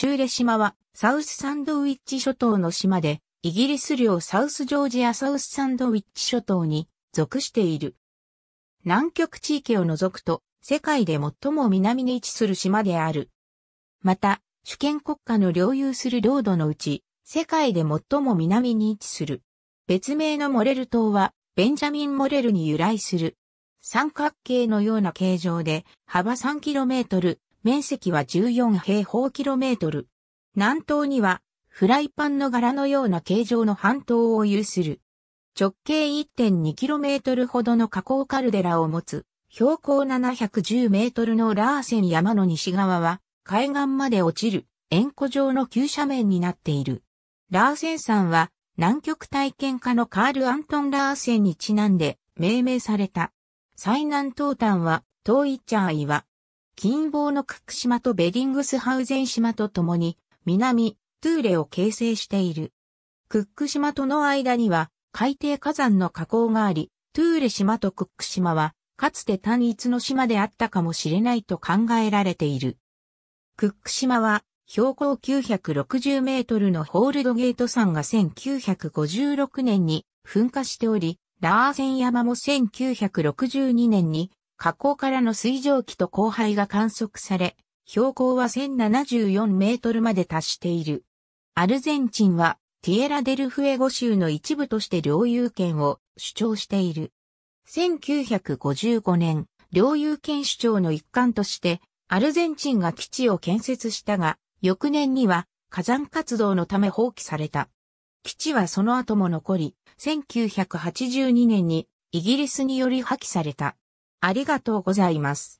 チューレ島はサウスサンドウィッチ諸島の島で、イギリス領サウスジョージアサウスサンドウィッチ諸島に属している。南極地域を除くと、世界で最も南に位置する島である。また、主権国家の領有する領土のうち、世界で最も南に位置する。別名のモレル島は、ベンジャミン・モレルに由来する。三角形のような形状で、幅 3km、面積は14平方キロメートル。南東には、フライパンの柄のような形状の半島を有する。直径 1.2km ほどの火口カルデラを持つ、標高710メートルのラーセン山の西側は、海岸まで落ちる、円弧状の急斜面になっている。ラーセン山は、南極体験家のカール・アントン・ラーセンにちなんで命名された。最南東端は、遠いチャーイは、近傍のクック島とベリングスハウゼン島とともに、南、トゥーレを形成している。クック島との間には、海底火山の火口があり、トゥーレ島とクック島は、かつて単一の島であったかもしれないと考えられている。クック島は、標高960メートルのホールドゲート山が1956年に噴火しており、ラーセン山も1962年に河口からの水蒸気と降灰が観測され、標高は1074メートルまで達している。アルゼンチンはティエラデルフエゴ州の一部として領有権を主張している。1955年、領有権主張の一環として、アルゼンチンが基地を建設したが、翌年には火山活動のため放棄された。基地はその後も残り、1982年にイギリスにより破棄された。ありがとうございます。